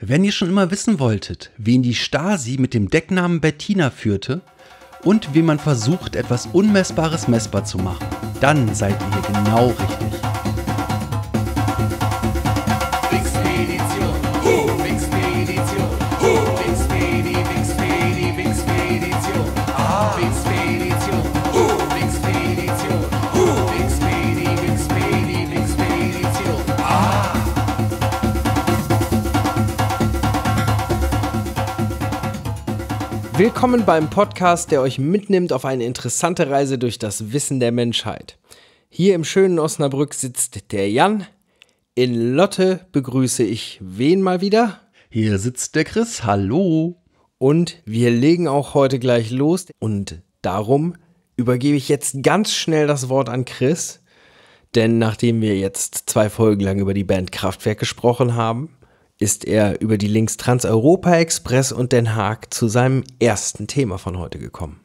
Wenn ihr schon immer wissen wolltet, wen die Stasi mit dem Decknamen Bettina führte und wie man versucht, etwas Unmessbares messbar zu machen, dann seid ihr genau richtig. Willkommen beim Podcast, der euch mitnimmt auf eine interessante Reise durch das Wissen der Menschheit. Hier im schönen Osnabrück sitzt der Jan. In Lotte begrüße ich wen mal wieder? Hier sitzt der Chris. Hallo. Und wir legen auch heute gleich los. Und darum übergebe ich jetzt ganz schnell das Wort an Chris. Denn nachdem wir jetzt zwei Folgen lang über die Band Kraftwerk gesprochen haben, ist er über die Links Transeuropa Express und Den Haag zu seinem ersten Thema von heute gekommen.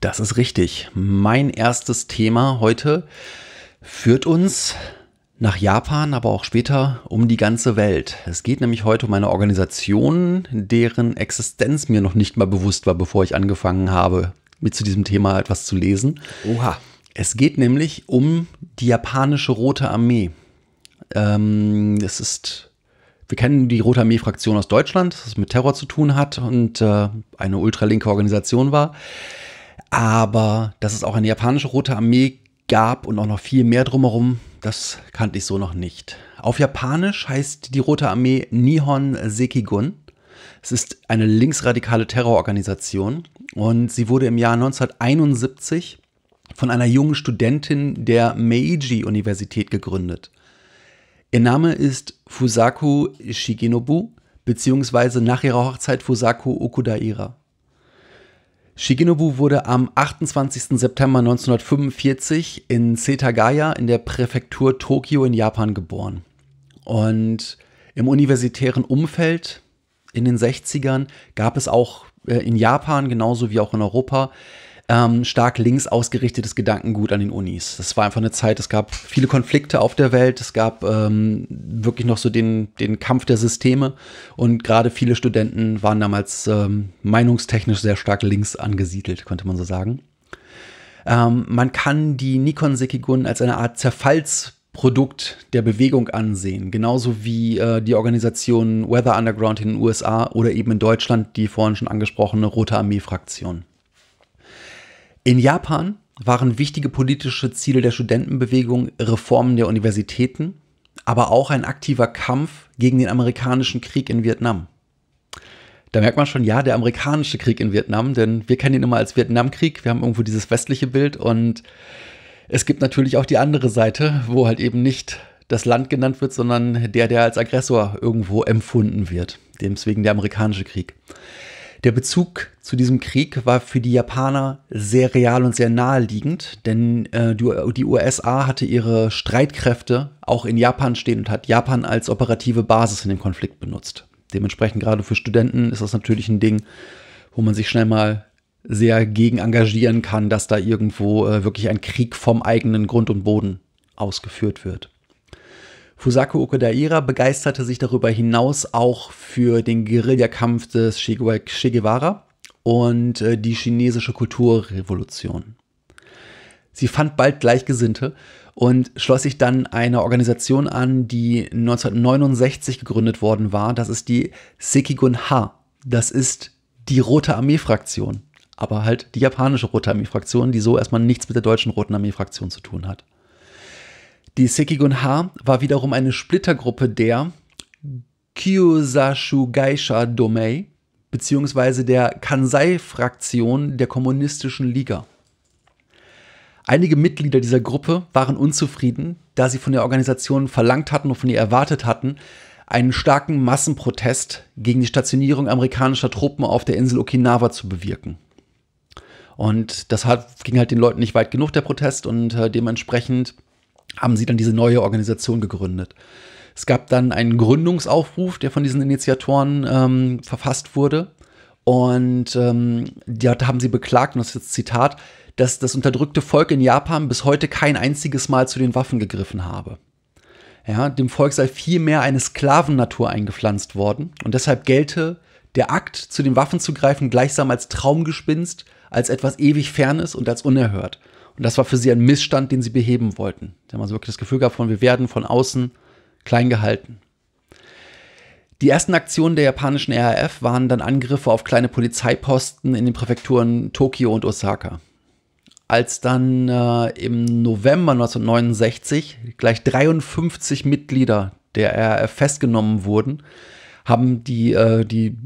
Das ist richtig. Mein erstes Thema heute führt uns nach Japan, aber auch später um die ganze Welt. Es geht nämlich heute um eine Organisation, deren Existenz mir noch nicht mal bewusst war, bevor ich angefangen habe, mit zu diesem Thema etwas zu lesen. Oha. Es geht nämlich um die japanische Rote Armee. Ähm, es ist wir kennen die Rote Armee-Fraktion aus Deutschland, das mit Terror zu tun hat und äh, eine ultralinke Organisation war. Aber dass es auch eine japanische Rote Armee gab und auch noch viel mehr drumherum, das kannte ich so noch nicht. Auf Japanisch heißt die Rote Armee Nihon Sekigun. Es ist eine linksradikale Terrororganisation und sie wurde im Jahr 1971 von einer jungen Studentin der Meiji-Universität gegründet. Ihr Name ist Fusaku Shigenobu, beziehungsweise nach ihrer Hochzeit Fusaku Okudaira. Shigenobu wurde am 28. September 1945 in Setagaya in der Präfektur Tokio in Japan geboren. Und im universitären Umfeld in den 60ern gab es auch äh, in Japan genauso wie auch in Europa ähm, stark links ausgerichtetes Gedankengut an den Unis. Das war einfach eine Zeit, es gab viele Konflikte auf der Welt, es gab ähm, wirklich noch so den, den Kampf der Systeme und gerade viele Studenten waren damals ähm, meinungstechnisch sehr stark links angesiedelt, könnte man so sagen. Ähm, man kann die Nikon-Sekigun als eine Art Zerfalls- Produkt der Bewegung ansehen, genauso wie äh, die Organisation Weather Underground in den USA oder eben in Deutschland die vorhin schon angesprochene Rote Armee-Fraktion. In Japan waren wichtige politische Ziele der Studentenbewegung Reformen der Universitäten, aber auch ein aktiver Kampf gegen den amerikanischen Krieg in Vietnam. Da merkt man schon, ja, der amerikanische Krieg in Vietnam, denn wir kennen ihn immer als Vietnamkrieg, wir haben irgendwo dieses westliche Bild und es gibt natürlich auch die andere Seite, wo halt eben nicht das Land genannt wird, sondern der, der als Aggressor irgendwo empfunden wird. Deswegen der amerikanische Krieg. Der Bezug zu diesem Krieg war für die Japaner sehr real und sehr naheliegend, denn äh, die, die USA hatte ihre Streitkräfte auch in Japan stehen und hat Japan als operative Basis in dem Konflikt benutzt. Dementsprechend gerade für Studenten ist das natürlich ein Ding, wo man sich schnell mal sehr gegen engagieren kann, dass da irgendwo äh, wirklich ein Krieg vom eigenen Grund und Boden ausgeführt wird. Fusaku Okudaira begeisterte sich darüber hinaus auch für den Guerillakampf des Che Guevara und äh, die chinesische Kulturrevolution. Sie fand bald Gleichgesinnte und schloss sich dann einer Organisation an, die 1969 gegründet worden war. Das ist die Sekigun-ha. Das ist die Rote Armee-Fraktion. Aber halt die japanische Rote Armee-Fraktion, die so erstmal nichts mit der deutschen Roten Armee-Fraktion zu tun hat. Die Sekigun-ha war wiederum eine Splittergruppe der Kyosashugaisha Domei beziehungsweise der Kansai-Fraktion der Kommunistischen Liga. Einige Mitglieder dieser Gruppe waren unzufrieden, da sie von der Organisation verlangt hatten und von ihr erwartet hatten, einen starken Massenprotest gegen die Stationierung amerikanischer Truppen auf der Insel Okinawa zu bewirken. Und das hat, ging halt den Leuten nicht weit genug, der Protest, und äh, dementsprechend haben sie dann diese neue Organisation gegründet. Es gab dann einen Gründungsaufruf, der von diesen Initiatoren ähm, verfasst wurde. Und ähm, da haben sie beklagt, und das ist jetzt Zitat, dass das unterdrückte Volk in Japan bis heute kein einziges Mal zu den Waffen gegriffen habe. Ja, dem Volk sei vielmehr eine Sklavennatur eingepflanzt worden und deshalb gelte der Akt, zu den Waffen zu greifen, gleichsam als Traumgespinst, als etwas ewig Fernes und als unerhört. Und das war für sie ein Missstand, den sie beheben wollten. Sie haben also wirklich das Gefühl gehabt von, wir werden von außen klein gehalten. Die ersten Aktionen der japanischen RAF waren dann Angriffe auf kleine Polizeiposten in den Präfekturen Tokio und Osaka. Als dann äh, im November 1969 gleich 53 Mitglieder der RAF festgenommen wurden, haben die, äh, die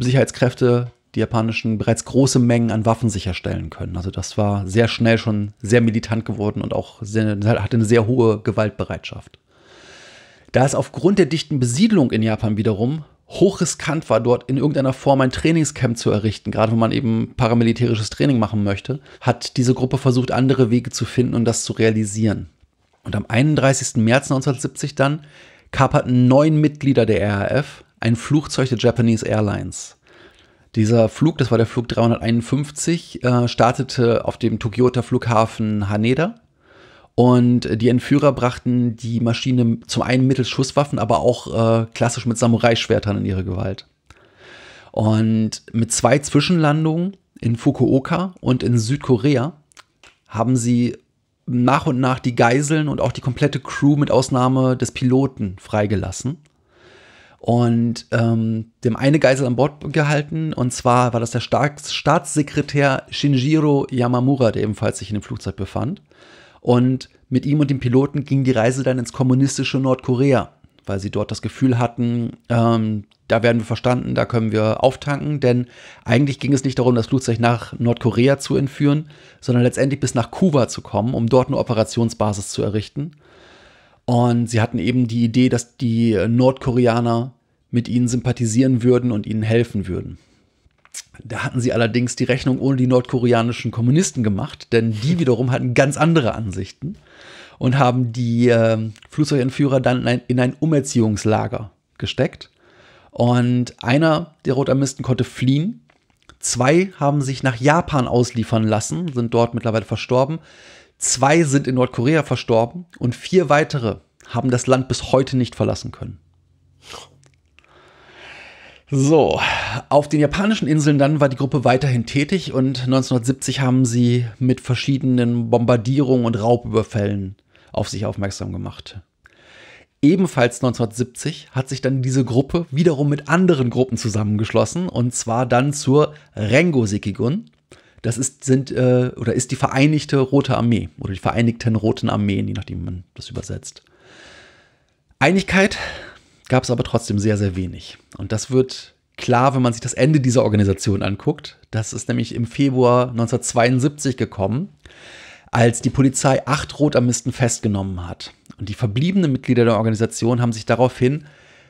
Sicherheitskräfte die japanischen bereits große Mengen an Waffen sicherstellen können. Also das war sehr schnell schon sehr militant geworden und auch sehr, hatte eine sehr hohe Gewaltbereitschaft. Da es aufgrund der dichten Besiedlung in Japan wiederum hochriskant war, dort in irgendeiner Form ein Trainingscamp zu errichten, gerade wenn man eben paramilitärisches Training machen möchte, hat diese Gruppe versucht, andere Wege zu finden und um das zu realisieren. Und am 31. März 1970 dann kaperten neun Mitglieder der RAF ein Flugzeug der Japanese Airlines. Dieser Flug, das war der Flug 351, äh, startete auf dem Tokyota Flughafen Haneda. Und äh, die Entführer brachten die Maschine zum einen mittels Schusswaffen, aber auch äh, klassisch mit Samurai-Schwertern in ihre Gewalt. Und mit zwei Zwischenlandungen in Fukuoka und in Südkorea haben sie nach und nach die Geiseln und auch die komplette Crew mit Ausnahme des Piloten freigelassen und ähm, dem eine Geisel an Bord gehalten. Und zwar war das der Staatssekretär Shinjiro Yamamura, der ebenfalls sich in dem Flugzeug befand. Und mit ihm und dem Piloten ging die Reise dann ins kommunistische Nordkorea, weil sie dort das Gefühl hatten, ähm, da werden wir verstanden, da können wir auftanken, denn eigentlich ging es nicht darum, das Flugzeug nach Nordkorea zu entführen, sondern letztendlich bis nach Kuba zu kommen, um dort eine Operationsbasis zu errichten. Und sie hatten eben die Idee, dass die Nordkoreaner mit ihnen sympathisieren würden und ihnen helfen würden. Da hatten sie allerdings die Rechnung ohne die nordkoreanischen Kommunisten gemacht, denn die wiederum hatten ganz andere Ansichten und haben die äh, Flugzeugentführer dann in ein, in ein Umerziehungslager gesteckt. Und einer der Rotarmisten konnte fliehen. Zwei haben sich nach Japan ausliefern lassen, sind dort mittlerweile verstorben. Zwei sind in Nordkorea verstorben und vier weitere haben das Land bis heute nicht verlassen können. So, auf den japanischen Inseln dann war die Gruppe weiterhin tätig und 1970 haben sie mit verschiedenen Bombardierungen und Raubüberfällen auf sich aufmerksam gemacht. Ebenfalls 1970 hat sich dann diese Gruppe wiederum mit anderen Gruppen zusammengeschlossen und zwar dann zur Rengo Sekigun, das ist, sind, äh, oder ist die Vereinigte Rote Armee oder die Vereinigten Roten Armeen, je nachdem man das übersetzt. Einigkeit gab es aber trotzdem sehr, sehr wenig. Und das wird klar, wenn man sich das Ende dieser Organisation anguckt. Das ist nämlich im Februar 1972 gekommen, als die Polizei acht Rotarmisten festgenommen hat. Und die verbliebenen Mitglieder der Organisation haben sich daraufhin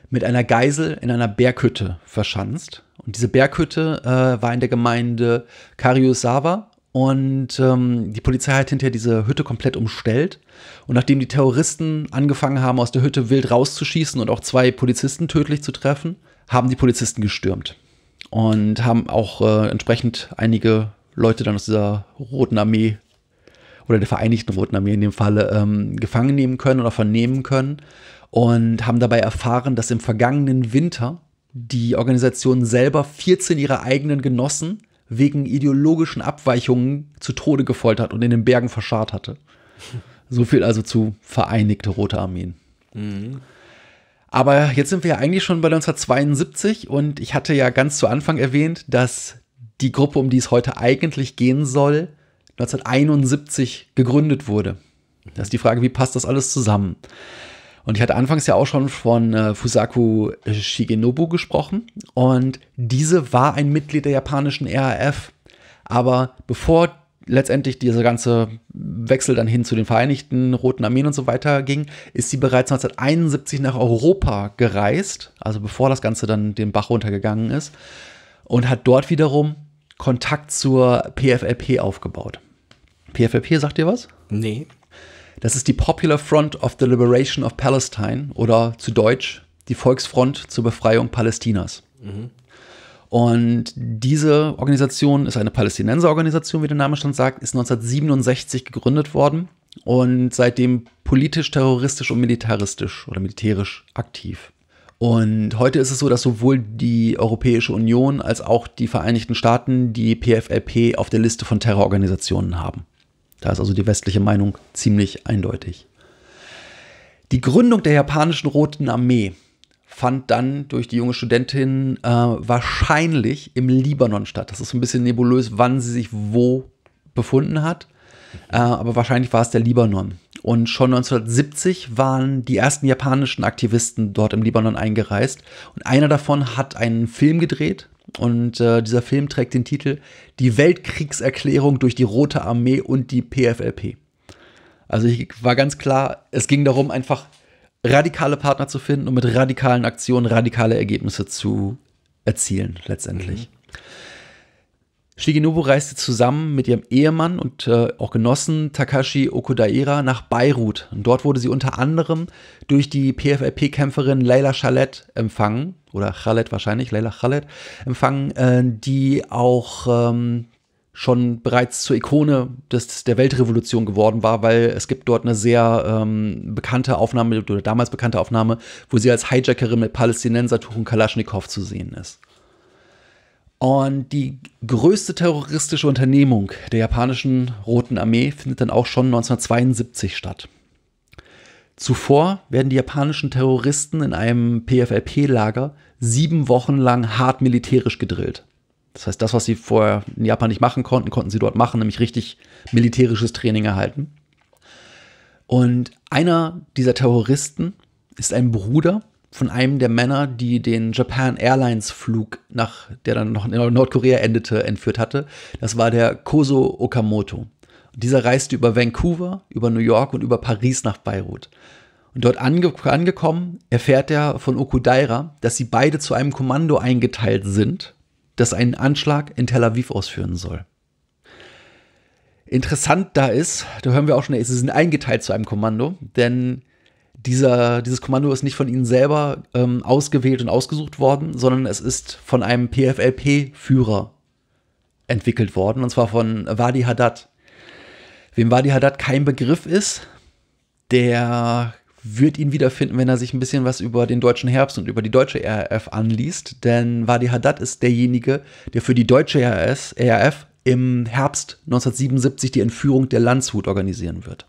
mit einer Geisel in einer Berghütte verschanzt und diese Berghütte äh, war in der Gemeinde Kariusava. Und ähm, die Polizei hat hinterher diese Hütte komplett umstellt. Und nachdem die Terroristen angefangen haben, aus der Hütte wild rauszuschießen und auch zwei Polizisten tödlich zu treffen, haben die Polizisten gestürmt. Und haben auch äh, entsprechend einige Leute dann aus dieser Roten Armee oder der Vereinigten Roten Armee in dem Falle ähm, gefangen nehmen können oder vernehmen können. Und haben dabei erfahren, dass im vergangenen Winter die Organisation selber 14 ihrer eigenen Genossen wegen ideologischen Abweichungen zu Tode gefoltert und in den Bergen verscharrt hatte. So viel also zu Vereinigte Rote Armeen. Mhm. Aber jetzt sind wir ja eigentlich schon bei 1972 und ich hatte ja ganz zu Anfang erwähnt, dass die Gruppe, um die es heute eigentlich gehen soll, 1971 gegründet wurde. Da ist die Frage, wie passt das alles zusammen? Und ich hatte anfangs ja auch schon von äh, Fusaku Shigenobu gesprochen. Und diese war ein Mitglied der japanischen RAF. Aber bevor letztendlich dieser ganze Wechsel dann hin zu den Vereinigten Roten Armeen und so weiter ging, ist sie bereits 1971 nach Europa gereist, also bevor das Ganze dann den Bach runtergegangen ist, und hat dort wiederum Kontakt zur PFLP aufgebaut. PFLP, sagt ihr was? Nee. Das ist die Popular Front of the Liberation of Palestine oder zu Deutsch die Volksfront zur Befreiung Palästinas. Mhm. Und diese Organisation ist eine Palästinenserorganisation, wie der Name schon sagt, ist 1967 gegründet worden und seitdem politisch, terroristisch und militaristisch oder militärisch aktiv. Und heute ist es so, dass sowohl die Europäische Union als auch die Vereinigten Staaten die PFLP auf der Liste von Terrororganisationen haben. Da ist also die westliche Meinung ziemlich eindeutig. Die Gründung der japanischen Roten Armee fand dann durch die junge Studentin äh, wahrscheinlich im Libanon statt. Das ist ein bisschen nebulös, wann sie sich wo befunden hat. Äh, aber wahrscheinlich war es der Libanon. Und schon 1970 waren die ersten japanischen Aktivisten dort im Libanon eingereist. Und einer davon hat einen Film gedreht, und äh, dieser Film trägt den Titel Die Weltkriegserklärung durch die Rote Armee und die PFLP. Also ich war ganz klar, es ging darum, einfach radikale Partner zu finden und mit radikalen Aktionen radikale Ergebnisse zu erzielen, letztendlich. Mhm. Shigenobu reiste zusammen mit ihrem Ehemann und äh, auch Genossen Takashi Okudaira nach Beirut. Und dort wurde sie unter anderem durch die PFLP-Kämpferin Leila Chalet empfangen, oder Khaled wahrscheinlich, Leila Khaled, empfangen, äh, die auch ähm, schon bereits zur Ikone des, der Weltrevolution geworden war, weil es gibt dort eine sehr ähm, bekannte Aufnahme oder damals bekannte Aufnahme, wo sie als Hijackerin mit Palästinensertuch und Kalaschnikow zu sehen ist. Und die größte terroristische Unternehmung der japanischen Roten Armee findet dann auch schon 1972 statt. Zuvor werden die japanischen Terroristen in einem PFLP-Lager sieben Wochen lang hart militärisch gedrillt. Das heißt, das, was sie vorher in Japan nicht machen konnten, konnten sie dort machen, nämlich richtig militärisches Training erhalten. Und einer dieser Terroristen ist ein Bruder von einem der Männer, die den Japan Airlines Flug nach, der dann noch in Nordkorea endete, entführt hatte. Das war der Koso Okamoto. Dieser reiste über Vancouver, über New York und über Paris nach Beirut. Und dort ange angekommen erfährt er von Okudaira, dass sie beide zu einem Kommando eingeteilt sind, das einen Anschlag in Tel Aviv ausführen soll. Interessant da ist, da hören wir auch schon, sie sind eingeteilt zu einem Kommando, denn dieser, dieses Kommando ist nicht von ihnen selber ähm, ausgewählt und ausgesucht worden, sondern es ist von einem PFLP-Führer entwickelt worden, und zwar von Wadi Haddad. Wem Wadi Haddad kein Begriff ist, der wird ihn wiederfinden, wenn er sich ein bisschen was über den deutschen Herbst und über die deutsche RAF anliest. Denn Wadi Haddad ist derjenige, der für die deutsche RAF im Herbst 1977 die Entführung der Landshut organisieren wird.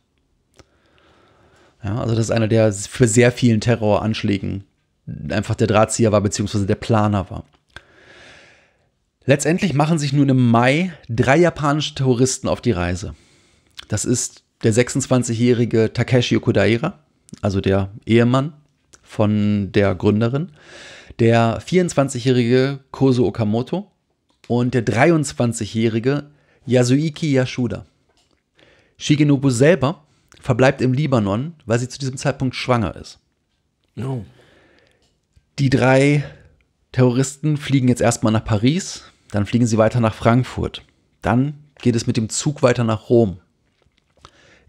Ja, also das ist einer, der für sehr vielen Terroranschlägen einfach der Drahtzieher war, beziehungsweise der Planer war. Letztendlich machen sich nun im Mai drei japanische Terroristen auf die Reise. Das ist der 26-jährige Takeshi Okudaira, also der Ehemann von der Gründerin, der 24-jährige Koso Okamoto und der 23-jährige Yasuiki Yashuda. Shigenobu selber verbleibt im Libanon, weil sie zu diesem Zeitpunkt schwanger ist. No. Die drei Terroristen fliegen jetzt erstmal nach Paris, dann fliegen sie weiter nach Frankfurt, dann geht es mit dem Zug weiter nach Rom.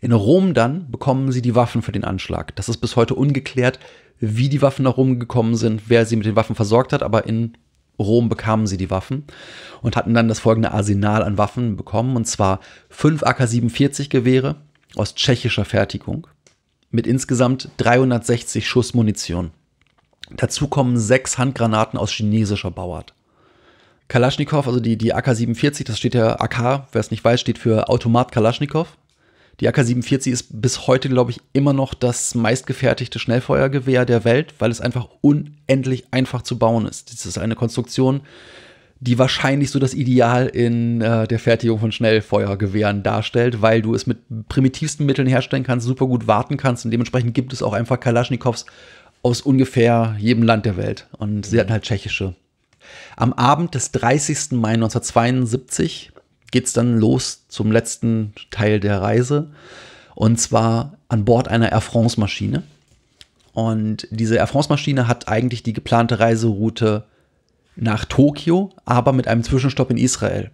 In Rom dann bekommen sie die Waffen für den Anschlag. Das ist bis heute ungeklärt, wie die Waffen nach Rom gekommen sind, wer sie mit den Waffen versorgt hat, aber in Rom bekamen sie die Waffen und hatten dann das folgende Arsenal an Waffen bekommen, und zwar fünf AK-47 Gewehre aus tschechischer Fertigung mit insgesamt 360 Schuss Munition. Dazu kommen sechs Handgranaten aus chinesischer Bauart. Kalaschnikow, also die, die AK-47, das steht ja AK, wer es nicht weiß, steht für Automat Kalaschnikow. Die AK-47 ist bis heute, glaube ich, immer noch das meistgefertigte Schnellfeuergewehr der Welt, weil es einfach unendlich einfach zu bauen ist. Das ist eine Konstruktion, die wahrscheinlich so das Ideal in äh, der Fertigung von Schnellfeuergewehren darstellt, weil du es mit primitivsten Mitteln herstellen kannst, super gut warten kannst und dementsprechend gibt es auch einfach Kalaschnikows aus ungefähr jedem Land der Welt. Und sie hatten halt tschechische. Am Abend des 30. Mai 1972 geht es dann los zum letzten Teil der Reise. Und zwar an Bord einer Air France-Maschine. Und diese Air France-Maschine hat eigentlich die geplante Reiseroute nach Tokio, aber mit einem Zwischenstopp in Israel.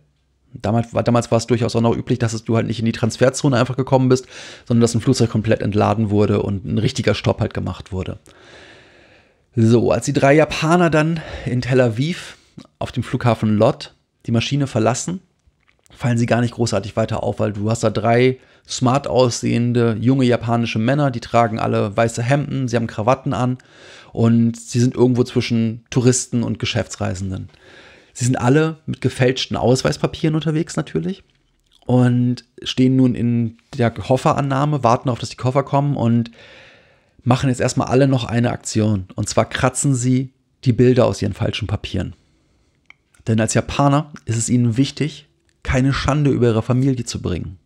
Damals war, damals war es durchaus auch noch üblich, dass du halt nicht in die Transferzone einfach gekommen bist, sondern dass ein Flugzeug komplett entladen wurde und ein richtiger Stopp halt gemacht wurde. So, als die drei Japaner dann in Tel Aviv auf dem Flughafen Lot die Maschine verlassen, fallen sie gar nicht großartig weiter auf, weil du hast da drei smart aussehende junge japanische Männer, die tragen alle weiße Hemden, sie haben Krawatten an und sie sind irgendwo zwischen Touristen und Geschäftsreisenden. Sie sind alle mit gefälschten Ausweispapieren unterwegs natürlich und stehen nun in der Kofferannahme, warten auf, dass die Koffer kommen und machen jetzt erstmal alle noch eine Aktion. Und zwar kratzen sie die Bilder aus ihren falschen Papieren. Denn als Japaner ist es ihnen wichtig, keine Schande über ihre Familie zu bringen.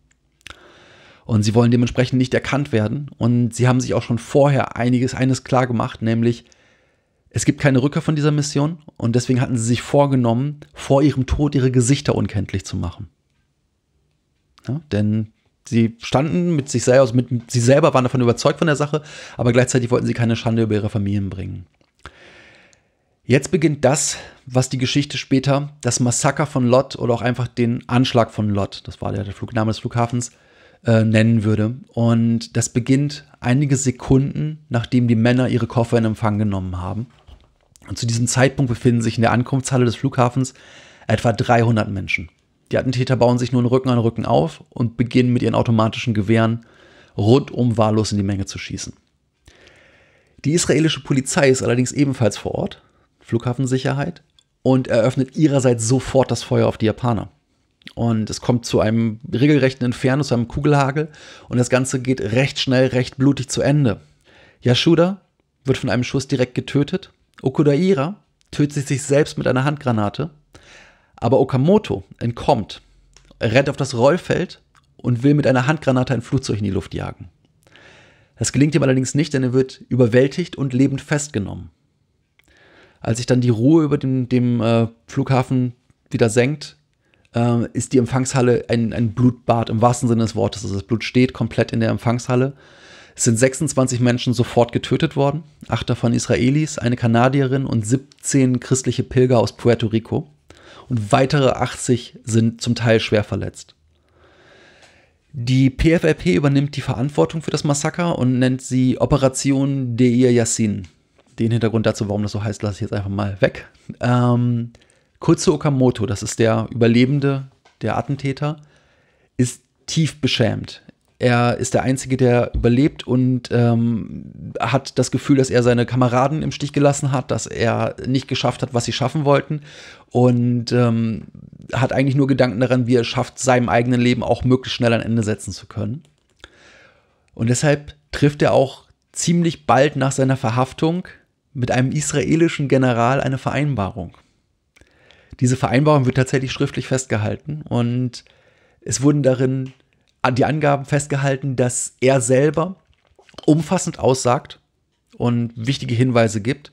Und sie wollen dementsprechend nicht erkannt werden. Und sie haben sich auch schon vorher einiges, eines klar gemacht, nämlich es gibt keine Rückkehr von dieser Mission. Und deswegen hatten sie sich vorgenommen, vor ihrem Tod ihre Gesichter unkenntlich zu machen. Ja, denn sie standen mit sich selbst, mit, sie selber waren davon überzeugt von der Sache, aber gleichzeitig wollten sie keine Schande über ihre Familien bringen. Jetzt beginnt das, was die Geschichte später das Massaker von Lot oder auch einfach den Anschlag von Lot, das war der, Flugname des Flughafens, äh, nennen würde. Und das beginnt einige Sekunden, nachdem die Männer ihre Koffer in Empfang genommen haben. Und zu diesem Zeitpunkt befinden sich in der Ankunftshalle des Flughafens etwa 300 Menschen. Die Attentäter bauen sich nun Rücken an Rücken auf und beginnen mit ihren automatischen Gewehren rundum wahllos in die Menge zu schießen. Die israelische Polizei ist allerdings ebenfalls vor Ort Flughafensicherheit und eröffnet ihrerseits sofort das Feuer auf die Japaner. Und es kommt zu einem regelrechten Inferno, zu einem Kugelhagel und das Ganze geht recht schnell, recht blutig zu Ende. Yashuda wird von einem Schuss direkt getötet. Okudaira tötet sich selbst mit einer Handgranate. Aber Okamoto entkommt, rennt auf das Rollfeld und will mit einer Handgranate ein Flugzeug in die Luft jagen. Das gelingt ihm allerdings nicht, denn er wird überwältigt und lebend festgenommen als sich dann die Ruhe über dem, dem äh, Flughafen wieder senkt, äh, ist die Empfangshalle ein, ein Blutbad im wahrsten Sinne des Wortes. Also das Blut steht komplett in der Empfangshalle. Es sind 26 Menschen sofort getötet worden, acht davon Israelis, eine Kanadierin und 17 christliche Pilger aus Puerto Rico. Und weitere 80 sind zum Teil schwer verletzt. Die PFLP übernimmt die Verantwortung für das Massaker und nennt sie Operation Deir Yassin. Den Hintergrund dazu, warum das so heißt, lasse ich jetzt einfach mal weg. Ähm, Kurze Okamoto, das ist der Überlebende, der Attentäter, ist tief beschämt. Er ist der Einzige, der überlebt und ähm, hat das Gefühl, dass er seine Kameraden im Stich gelassen hat, dass er nicht geschafft hat, was sie schaffen wollten und ähm, hat eigentlich nur Gedanken daran, wie er es schafft, seinem eigenen Leben auch möglichst schnell ein Ende setzen zu können. Und deshalb trifft er auch ziemlich bald nach seiner Verhaftung mit einem israelischen General eine Vereinbarung. Diese Vereinbarung wird tatsächlich schriftlich festgehalten und es wurden darin die Angaben festgehalten, dass er selber umfassend aussagt und wichtige Hinweise gibt,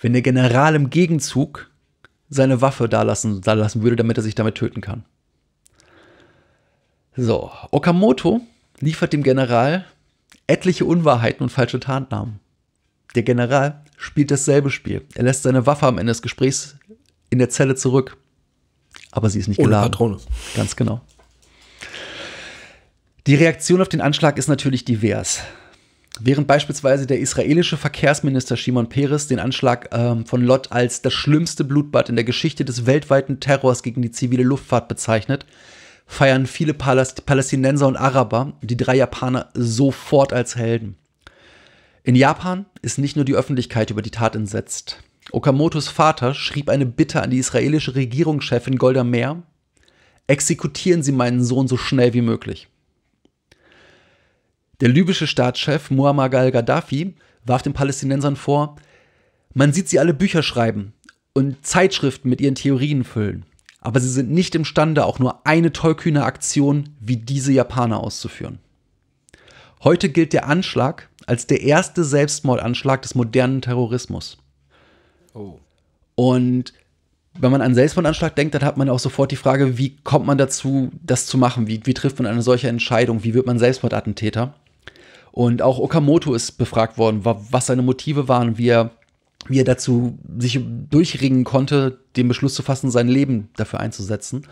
wenn der General im Gegenzug seine Waffe da lassen, da lassen würde, damit er sich damit töten kann. So, Okamoto liefert dem General etliche Unwahrheiten und falsche Tarnnamen. Der General spielt dasselbe Spiel. Er lässt seine Waffe am Ende des Gesprächs in der Zelle zurück. Aber sie ist nicht Ohne geladen. Patrone. Ganz genau. Die Reaktion auf den Anschlag ist natürlich divers. Während beispielsweise der israelische Verkehrsminister Shimon Peres den Anschlag ähm, von Lott als das schlimmste Blutbad in der Geschichte des weltweiten Terrors gegen die zivile Luftfahrt bezeichnet, feiern viele Paläst Palästinenser und Araber die drei Japaner sofort als Helden. In Japan ist nicht nur die Öffentlichkeit über die Tat entsetzt. Okamotos Vater schrieb eine Bitte an die israelische Regierungschefin Golda Meir, exekutieren Sie meinen Sohn so schnell wie möglich. Der libysche Staatschef Muammar al-Gaddafi warf den Palästinensern vor, man sieht sie alle Bücher schreiben und Zeitschriften mit ihren Theorien füllen, aber sie sind nicht imstande, auch nur eine tollkühne Aktion wie diese Japaner auszuführen. Heute gilt der Anschlag als der erste Selbstmordanschlag des modernen Terrorismus. Oh. Und wenn man an Selbstmordanschlag denkt, dann hat man auch sofort die Frage, wie kommt man dazu, das zu machen? Wie, wie trifft man eine solche Entscheidung? Wie wird man Selbstmordattentäter? Und auch Okamoto ist befragt worden, was seine Motive waren, wie er, wie er dazu sich durchringen konnte, den Beschluss zu fassen, sein Leben dafür einzusetzen.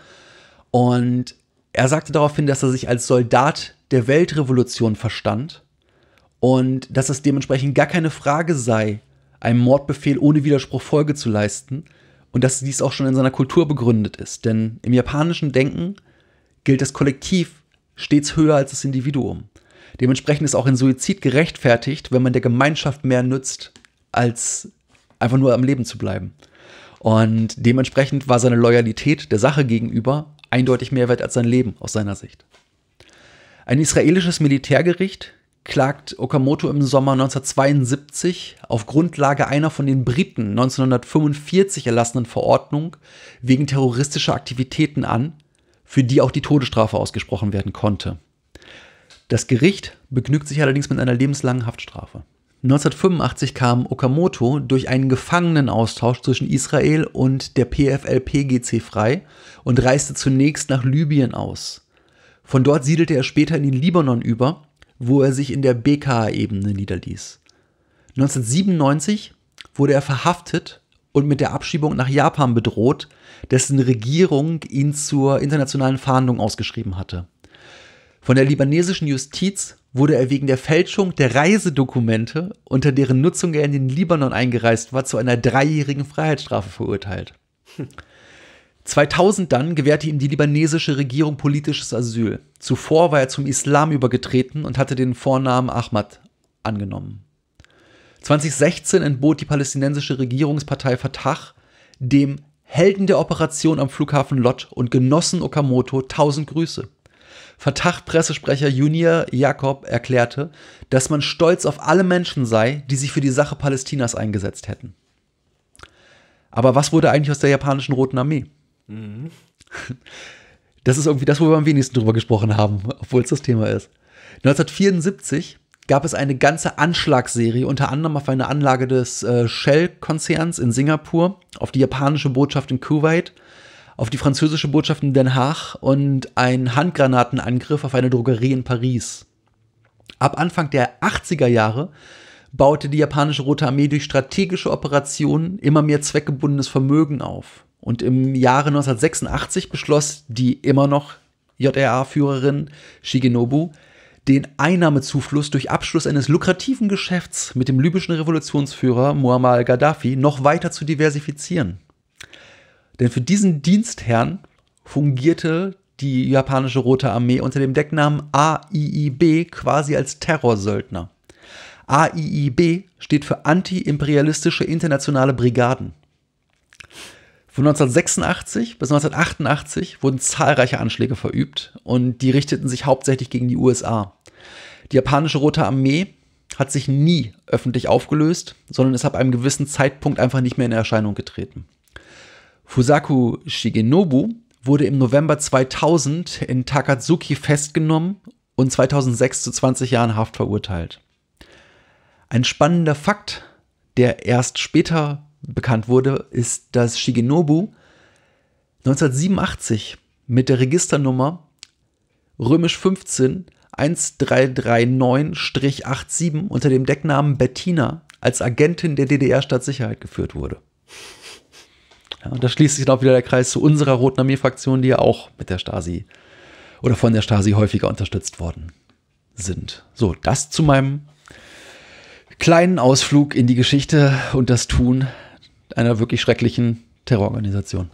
Und er sagte daraufhin, dass er sich als Soldat der Weltrevolution verstand und dass es dementsprechend gar keine Frage sei, einem Mordbefehl ohne Widerspruch Folge zu leisten und dass dies auch schon in seiner Kultur begründet ist. Denn im japanischen Denken gilt das Kollektiv stets höher als das Individuum. Dementsprechend ist auch ein Suizid gerechtfertigt, wenn man der Gemeinschaft mehr nützt, als einfach nur am Leben zu bleiben. Und dementsprechend war seine Loyalität der Sache gegenüber eindeutig mehr wert als sein Leben aus seiner Sicht. Ein israelisches Militärgericht klagt Okamoto im Sommer 1972 auf Grundlage einer von den Briten 1945 erlassenen Verordnung wegen terroristischer Aktivitäten an, für die auch die Todesstrafe ausgesprochen werden konnte. Das Gericht begnügt sich allerdings mit einer lebenslangen Haftstrafe. 1985 kam Okamoto durch einen Gefangenenaustausch zwischen Israel und der PFLP-GC frei und reiste zunächst nach Libyen aus. Von dort siedelte er später in den Libanon über wo er sich in der BK-Ebene niederließ. 1997 wurde er verhaftet und mit der Abschiebung nach Japan bedroht, dessen Regierung ihn zur internationalen Fahndung ausgeschrieben hatte. Von der libanesischen Justiz wurde er wegen der Fälschung der Reisedokumente, unter deren Nutzung er in den Libanon eingereist war, zu einer dreijährigen Freiheitsstrafe verurteilt. Hm. 2000 dann gewährte ihm die libanesische Regierung politisches Asyl. Zuvor war er zum Islam übergetreten und hatte den Vornamen Ahmad angenommen. 2016 entbot die palästinensische Regierungspartei Fatah dem Helden der Operation am Flughafen Lot und Genossen Okamoto tausend Grüße. Fatah-Pressesprecher Junior Jakob erklärte, dass man stolz auf alle Menschen sei, die sich für die Sache Palästinas eingesetzt hätten. Aber was wurde eigentlich aus der japanischen Roten Armee? Mhm. Das ist irgendwie das, wo wir am wenigsten drüber gesprochen haben, obwohl es das Thema ist. 1974 gab es eine ganze Anschlagsserie, unter anderem auf eine Anlage des äh, Shell-Konzerns in Singapur, auf die japanische Botschaft in Kuwait, auf die französische Botschaft in Den Haag und einen Handgranatenangriff auf eine Drogerie in Paris. Ab Anfang der 80er Jahre baute die japanische Rote Armee durch strategische Operationen immer mehr zweckgebundenes Vermögen auf. Und im Jahre 1986 beschloss die immer noch JRA-Führerin Shigenobu, den Einnahmezufluss durch Abschluss eines lukrativen Geschäfts mit dem libyschen Revolutionsführer Muammar gaddafi noch weiter zu diversifizieren. Denn für diesen Dienstherrn fungierte die japanische Rote Armee unter dem Decknamen AIIB quasi als Terrorsöldner. AIIB steht für Anti-Imperialistische Internationale Brigaden. Von 1986 bis 1988 wurden zahlreiche Anschläge verübt und die richteten sich hauptsächlich gegen die USA. Die japanische Rote Armee hat sich nie öffentlich aufgelöst, sondern ist ab einem gewissen Zeitpunkt einfach nicht mehr in Erscheinung getreten. Fusaku Shigenobu wurde im November 2000 in Takatsuki festgenommen und 2006 zu 20 Jahren Haft verurteilt. Ein spannender Fakt, der erst später bekannt wurde, ist, dass Shigenobu 1987 mit der Registernummer römisch 15 1339-87 unter dem Decknamen Bettina als Agentin der DDR-Staatssicherheit geführt wurde. Ja, und da schließt sich dann auch wieder der Kreis zu unserer Roten Armee-Fraktion, die ja auch mit der Stasi oder von der Stasi häufiger unterstützt worden sind. So, das zu meinem kleinen Ausflug in die Geschichte und das Tun einer wirklich schrecklichen Terrororganisation.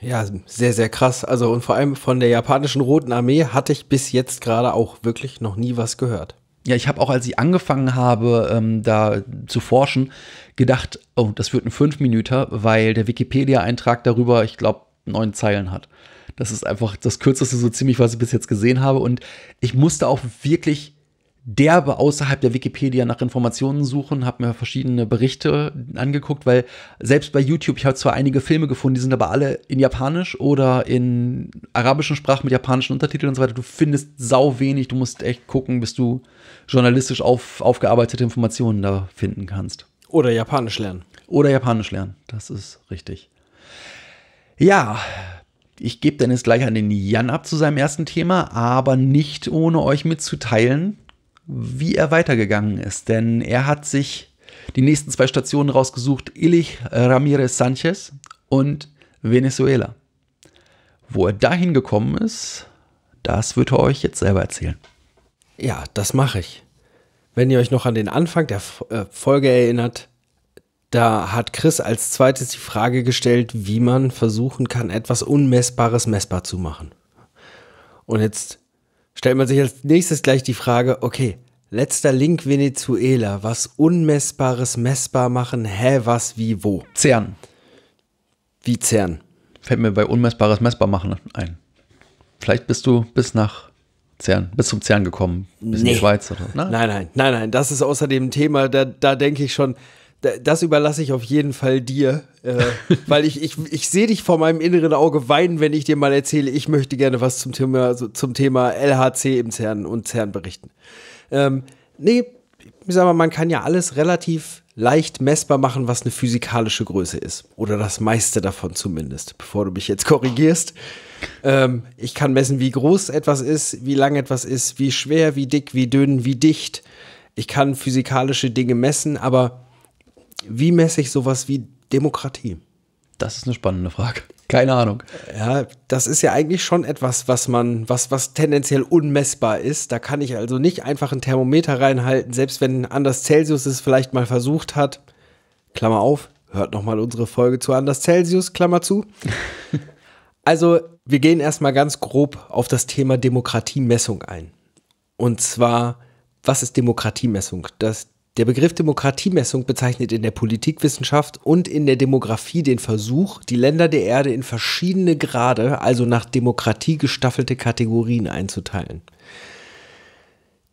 Ja, sehr, sehr krass. Also und vor allem von der japanischen Roten Armee hatte ich bis jetzt gerade auch wirklich noch nie was gehört. Ja, ich habe auch, als ich angefangen habe, ähm, da zu forschen, gedacht, oh, das wird ein Fünfminüter, weil der Wikipedia-Eintrag darüber, ich glaube, neun Zeilen hat. Das ist einfach das Kürzeste so ziemlich, was ich bis jetzt gesehen habe. Und ich musste auch wirklich derbe außerhalb der Wikipedia nach Informationen suchen, habe mir verschiedene Berichte angeguckt, weil selbst bei YouTube, ich habe zwar einige Filme gefunden, die sind aber alle in Japanisch oder in arabischen Sprachen mit japanischen Untertiteln und so weiter. Du findest sau wenig, du musst echt gucken, bis du journalistisch auf, aufgearbeitete Informationen da finden kannst. Oder Japanisch lernen. Oder Japanisch lernen, das ist richtig. Ja, ich gebe Dennis gleich an den Jan ab zu seinem ersten Thema, aber nicht ohne euch mitzuteilen, wie er weitergegangen ist. Denn er hat sich die nächsten zwei Stationen rausgesucht, Illich Ramirez Sanchez und Venezuela. Wo er dahin gekommen ist, das wird er euch jetzt selber erzählen. Ja, das mache ich. Wenn ihr euch noch an den Anfang der äh, Folge erinnert, da hat Chris als zweites die Frage gestellt, wie man versuchen kann, etwas Unmessbares messbar zu machen. Und jetzt stellt man sich als nächstes gleich die Frage, okay, letzter Link Venezuela, was Unmessbares messbar machen, hä, was, wie, wo? CERN. Wie CERN? Fällt mir bei Unmessbares messbar machen ein. Vielleicht bist du bis nach CERN, bis zum CERN gekommen, bis nee. in die Schweiz oder? ne? nein, nein, nein, nein, das ist außerdem ein Thema, da, da denke ich schon, das überlasse ich auf jeden Fall dir, äh, weil ich, ich, ich sehe dich vor meinem inneren Auge weinen, wenn ich dir mal erzähle, ich möchte gerne was zum Thema, zum Thema LHC im CERN und CERN berichten. Ähm, nee, ich sag mal, man kann ja alles relativ leicht messbar machen, was eine physikalische Größe ist. Oder das meiste davon zumindest, bevor du mich jetzt korrigierst. Ähm, ich kann messen, wie groß etwas ist, wie lang etwas ist, wie schwer, wie dick, wie dünn, wie dicht. Ich kann physikalische Dinge messen, aber wie messe ich sowas wie Demokratie? Das ist eine spannende Frage. Keine Ahnung. Ja, das ist ja eigentlich schon etwas, was man, was, was tendenziell unmessbar ist. Da kann ich also nicht einfach ein Thermometer reinhalten, selbst wenn Anders Celsius es vielleicht mal versucht hat. Klammer auf, hört nochmal unsere Folge zu Anders Celsius, Klammer zu. also, wir gehen erstmal ganz grob auf das Thema Demokratiemessung ein. Und zwar, was ist Demokratiemessung? Das, der Begriff Demokratiemessung bezeichnet in der Politikwissenschaft und in der Demografie den Versuch, die Länder der Erde in verschiedene Grade, also nach Demokratie gestaffelte Kategorien einzuteilen.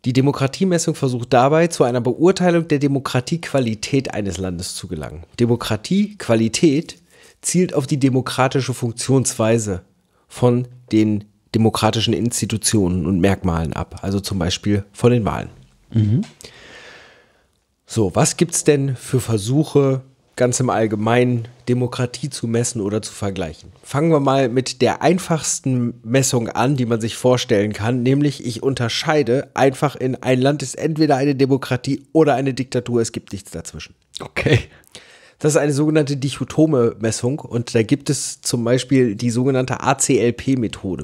Die Demokratiemessung versucht dabei, zu einer Beurteilung der Demokratiequalität eines Landes zu gelangen. Demokratiequalität zielt auf die demokratische Funktionsweise von den demokratischen Institutionen und Merkmalen ab, also zum Beispiel von den Wahlen. Mhm. So, was gibt es denn für Versuche, ganz im Allgemeinen Demokratie zu messen oder zu vergleichen? Fangen wir mal mit der einfachsten Messung an, die man sich vorstellen kann, nämlich ich unterscheide einfach in ein Land ist entweder eine Demokratie oder eine Diktatur, es gibt nichts dazwischen. Okay. Das ist eine sogenannte dichotome Messung und da gibt es zum Beispiel die sogenannte ACLP-Methode.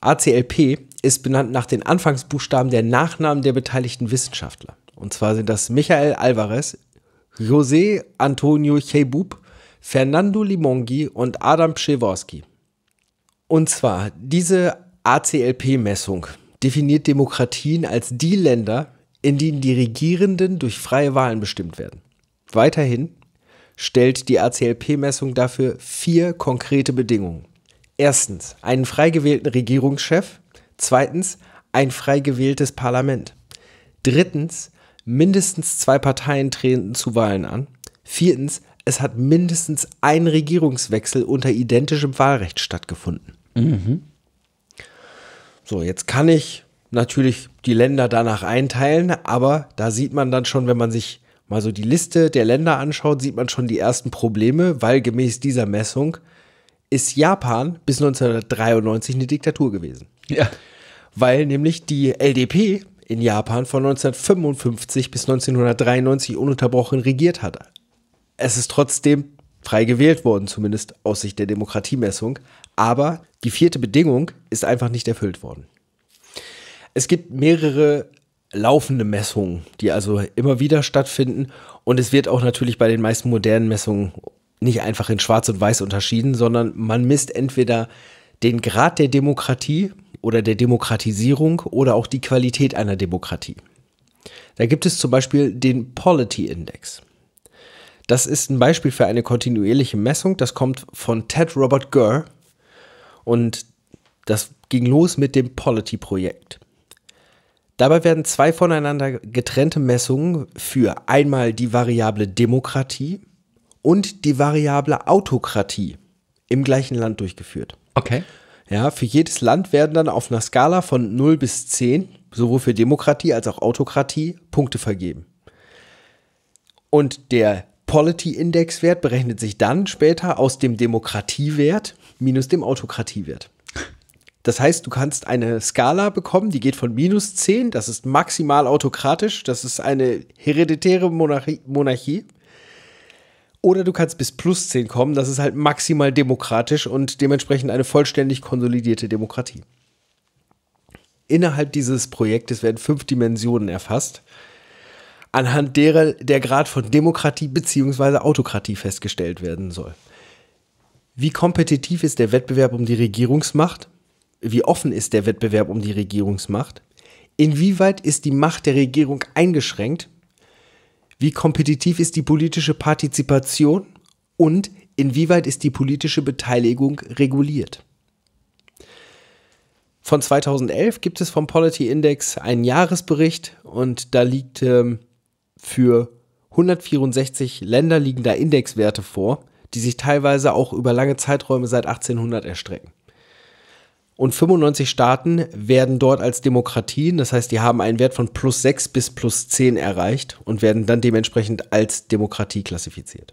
ACLP ist benannt nach den Anfangsbuchstaben der Nachnamen der beteiligten Wissenschaftler. Und zwar sind das Michael Alvarez, José Antonio Chebub, Fernando Limongi und Adam Przeworski. Und zwar diese ACLP-Messung definiert Demokratien als die Länder, in denen die Regierenden durch freie Wahlen bestimmt werden. Weiterhin stellt die ACLP-Messung dafür vier konkrete Bedingungen. Erstens einen frei gewählten Regierungschef, zweitens ein frei gewähltes Parlament, drittens mindestens zwei Parteien treten zu Wahlen an. Viertens, es hat mindestens ein Regierungswechsel unter identischem Wahlrecht stattgefunden. Mhm. So, jetzt kann ich natürlich die Länder danach einteilen, aber da sieht man dann schon, wenn man sich mal so die Liste der Länder anschaut, sieht man schon die ersten Probleme, weil gemäß dieser Messung ist Japan bis 1993 eine Diktatur gewesen. Ja. Weil nämlich die LDP in Japan von 1955 bis 1993 ununterbrochen regiert hat. Es ist trotzdem frei gewählt worden, zumindest aus Sicht der Demokratiemessung, aber die vierte Bedingung ist einfach nicht erfüllt worden. Es gibt mehrere laufende Messungen, die also immer wieder stattfinden und es wird auch natürlich bei den meisten modernen Messungen nicht einfach in Schwarz und Weiß unterschieden, sondern man misst entweder den Grad der Demokratie, oder der Demokratisierung oder auch die Qualität einer Demokratie. Da gibt es zum Beispiel den Polity Index. Das ist ein Beispiel für eine kontinuierliche Messung. Das kommt von Ted Robert Gurr und das ging los mit dem Polity-Projekt. Dabei werden zwei voneinander getrennte Messungen für einmal die Variable Demokratie und die Variable Autokratie im gleichen Land durchgeführt. Okay. Ja, für jedes Land werden dann auf einer Skala von 0 bis 10, sowohl für Demokratie als auch Autokratie, Punkte vergeben. Und der Polity Index Wert berechnet sich dann später aus dem Demokratiewert minus dem Autokratiewert. Das heißt, du kannst eine Skala bekommen, die geht von minus 10, das ist maximal autokratisch, das ist eine hereditäre Monarchie, Monarchie oder du kannst bis plus 10 kommen. Das ist halt maximal demokratisch und dementsprechend eine vollständig konsolidierte Demokratie. Innerhalb dieses Projektes werden fünf Dimensionen erfasst, anhand derer der Grad von Demokratie bzw. Autokratie festgestellt werden soll. Wie kompetitiv ist der Wettbewerb um die Regierungsmacht? Wie offen ist der Wettbewerb um die Regierungsmacht? Inwieweit ist die Macht der Regierung eingeschränkt? Wie kompetitiv ist die politische Partizipation? Und inwieweit ist die politische Beteiligung reguliert? Von 2011 gibt es vom Polity Index einen Jahresbericht und da liegt ähm, für 164 Länder liegen da Indexwerte vor, die sich teilweise auch über lange Zeiträume seit 1800 erstrecken und 95 Staaten werden dort als Demokratien, das heißt, die haben einen Wert von plus 6 bis plus 10 erreicht und werden dann dementsprechend als Demokratie klassifiziert.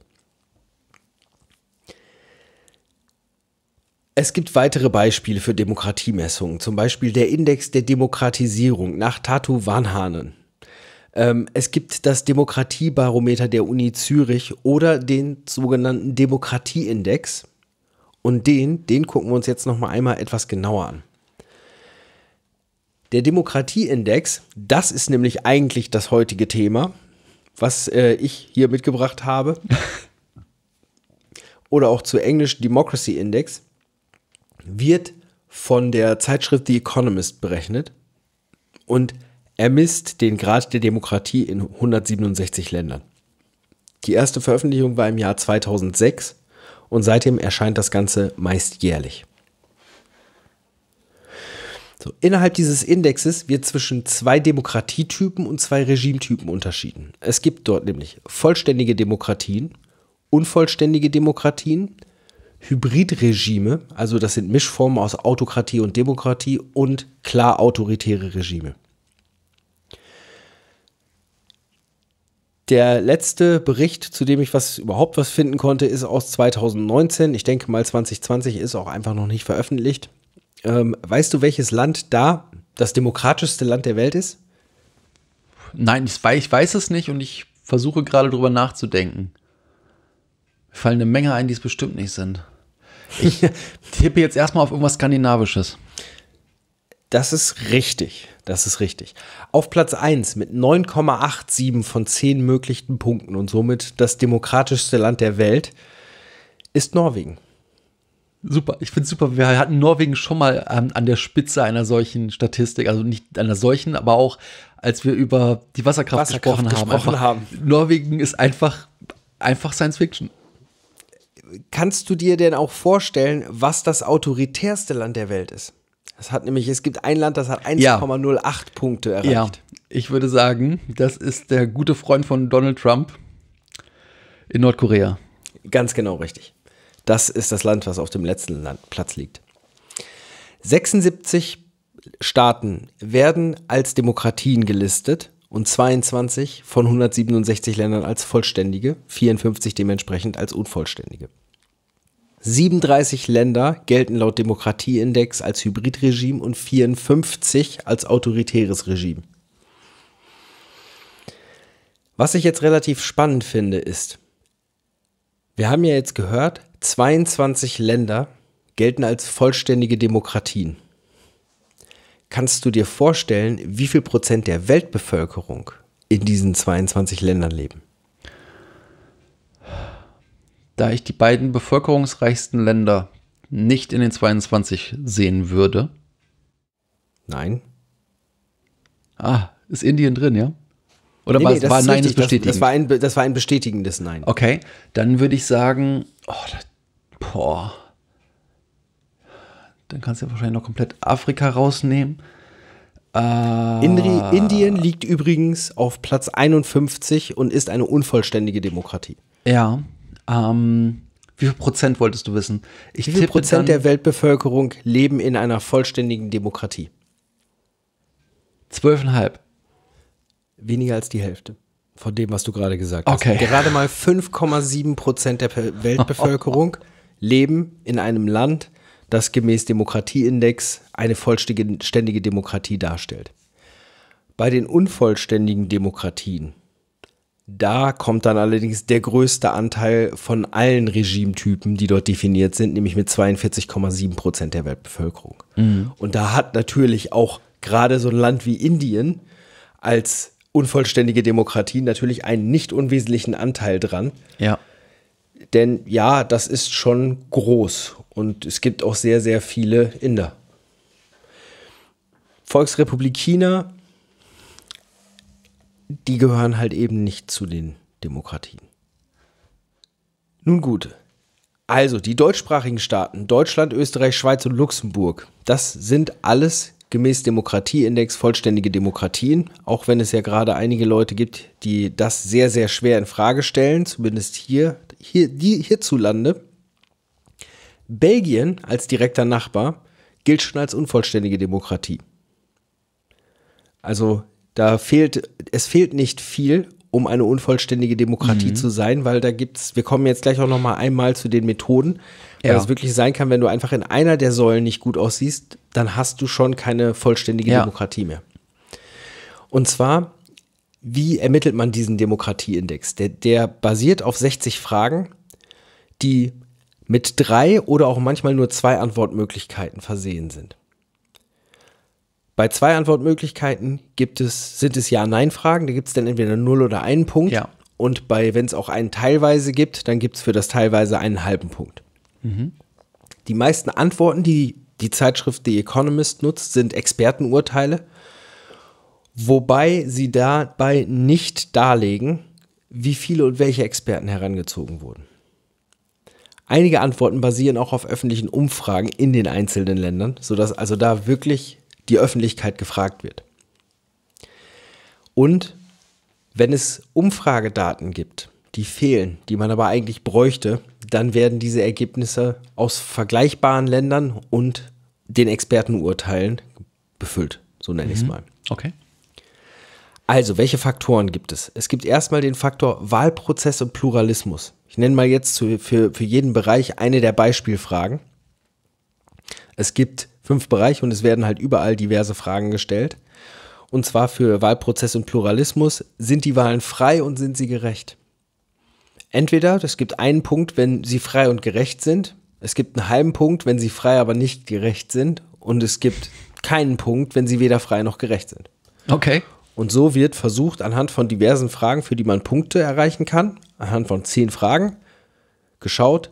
Es gibt weitere Beispiele für Demokratiemessungen, zum Beispiel der Index der Demokratisierung nach Tatu Warnhanen. Ähm, es gibt das Demokratiebarometer der Uni Zürich oder den sogenannten Demokratieindex und den, den gucken wir uns jetzt noch mal einmal etwas genauer an. Der Demokratieindex, das ist nämlich eigentlich das heutige Thema, was äh, ich hier mitgebracht habe. Oder auch zu Englisch Democracy Index, wird von der Zeitschrift The Economist berechnet und ermisst den Grad der Demokratie in 167 Ländern. Die erste Veröffentlichung war im Jahr 2006 und seitdem erscheint das Ganze meist jährlich. So, innerhalb dieses Indexes wird zwischen zwei Demokratietypen und zwei Regimetypen unterschieden. Es gibt dort nämlich vollständige Demokratien, unvollständige Demokratien, Hybridregime, also das sind Mischformen aus Autokratie und Demokratie und klar autoritäre Regime. Der letzte Bericht, zu dem ich was überhaupt was finden konnte, ist aus 2019. Ich denke mal 2020 ist auch einfach noch nicht veröffentlicht. Ähm, weißt du, welches Land da das demokratischste Land der Welt ist? Nein, ich weiß, ich weiß es nicht und ich versuche gerade drüber nachzudenken. Mir fallen eine Menge ein, die es bestimmt nicht sind. Ich tippe jetzt erstmal auf irgendwas Skandinavisches. Das ist richtig. Das ist richtig. Auf Platz 1 mit 9,87 von 10 möglichen Punkten und somit das demokratischste Land der Welt ist Norwegen. Super, ich finde super. Wir hatten Norwegen schon mal ähm, an der Spitze einer solchen Statistik, also nicht einer solchen, aber auch als wir über die Wasserkraft, Wasserkraft gesprochen, haben. Gesprochen haben. Norwegen ist einfach, einfach Science Fiction. Kannst du dir denn auch vorstellen, was das autoritärste Land der Welt ist? Das hat nämlich, es gibt ein Land, das hat 1,08 ja. Punkte erreicht. Ja, ich würde sagen, das ist der gute Freund von Donald Trump in Nordkorea. Ganz genau richtig. Das ist das Land, was auf dem letzten Land Platz liegt. 76 Staaten werden als Demokratien gelistet und 22 von 167 Ländern als vollständige, 54 dementsprechend als unvollständige. 37 Länder gelten laut Demokratieindex als Hybridregime und 54 als autoritäres Regime. Was ich jetzt relativ spannend finde, ist, wir haben ja jetzt gehört, 22 Länder gelten als vollständige Demokratien. Kannst du dir vorstellen, wie viel Prozent der Weltbevölkerung in diesen 22 Ländern leben? da ich die beiden bevölkerungsreichsten Länder nicht in den 22 sehen würde. Nein. Ah, ist Indien drin, ja? Oder nee, war, nee, das war Nein richtig. ist bestätigend? Das, das, war ein, das war ein bestätigendes Nein. Okay, dann würde ich sagen, oh, das, boah. Dann kannst du ja wahrscheinlich noch komplett Afrika rausnehmen. Äh, Indri Indien liegt übrigens auf Platz 51 und ist eine unvollständige Demokratie. Ja, ähm, wie viel Prozent wolltest du wissen? Ich wie viel Prozent der Weltbevölkerung leben in einer vollständigen Demokratie? Zwölfeinhalb. Weniger als die Hälfte von dem, was du gerade gesagt hast. Gerade mal 5,7 Prozent der Weltbevölkerung leben in einem Land, das gemäß Demokratieindex eine vollständige Demokratie darstellt. Bei den unvollständigen Demokratien da kommt dann allerdings der größte Anteil von allen Regimetypen, die dort definiert sind, nämlich mit 42,7 Prozent der Weltbevölkerung. Mhm. Und da hat natürlich auch gerade so ein Land wie Indien als unvollständige Demokratie natürlich einen nicht unwesentlichen Anteil dran. Ja. Denn ja, das ist schon groß und es gibt auch sehr, sehr viele Inder. Volksrepublik China die gehören halt eben nicht zu den Demokratien. Nun gut. Also die deutschsprachigen Staaten, Deutschland, Österreich, Schweiz und Luxemburg, das sind alles gemäß Demokratieindex vollständige Demokratien, auch wenn es ja gerade einige Leute gibt, die das sehr, sehr schwer in Frage stellen, zumindest hier, hier die, hierzulande. Belgien als direkter Nachbar gilt schon als unvollständige Demokratie. Also da fehlt, es fehlt nicht viel, um eine unvollständige Demokratie mhm. zu sein, weil da gibt's, wir kommen jetzt gleich auch nochmal einmal zu den Methoden, weil ja. es wirklich sein kann, wenn du einfach in einer der Säulen nicht gut aussiehst, dann hast du schon keine vollständige ja. Demokratie mehr. Und zwar, wie ermittelt man diesen Demokratieindex? Der, der basiert auf 60 Fragen, die mit drei oder auch manchmal nur zwei Antwortmöglichkeiten versehen sind. Bei zwei Antwortmöglichkeiten gibt es, sind es Ja-Nein-Fragen, da gibt es dann entweder 0 oder einen Punkt. Ja. Und bei, wenn es auch einen teilweise gibt, dann gibt es für das teilweise einen halben Punkt. Mhm. Die meisten Antworten, die die Zeitschrift The Economist nutzt, sind Expertenurteile, wobei sie dabei nicht darlegen, wie viele und welche Experten herangezogen wurden. Einige Antworten basieren auch auf öffentlichen Umfragen in den einzelnen Ländern, sodass also da wirklich die Öffentlichkeit gefragt wird. Und wenn es Umfragedaten gibt, die fehlen, die man aber eigentlich bräuchte, dann werden diese Ergebnisse aus vergleichbaren Ländern und den Expertenurteilen befüllt, so nenne mhm. ich es mal. Okay. Also, welche Faktoren gibt es? Es gibt erstmal den Faktor Wahlprozess und Pluralismus. Ich nenne mal jetzt für, für jeden Bereich eine der Beispielfragen. Es gibt fünf Bereiche und es werden halt überall diverse Fragen gestellt. Und zwar für Wahlprozess und Pluralismus. Sind die Wahlen frei und sind sie gerecht? Entweder, es gibt einen Punkt, wenn sie frei und gerecht sind. Es gibt einen halben Punkt, wenn sie frei, aber nicht gerecht sind. Und es gibt keinen Punkt, wenn sie weder frei noch gerecht sind. Okay. Und so wird versucht, anhand von diversen Fragen, für die man Punkte erreichen kann, anhand von zehn Fragen, geschaut,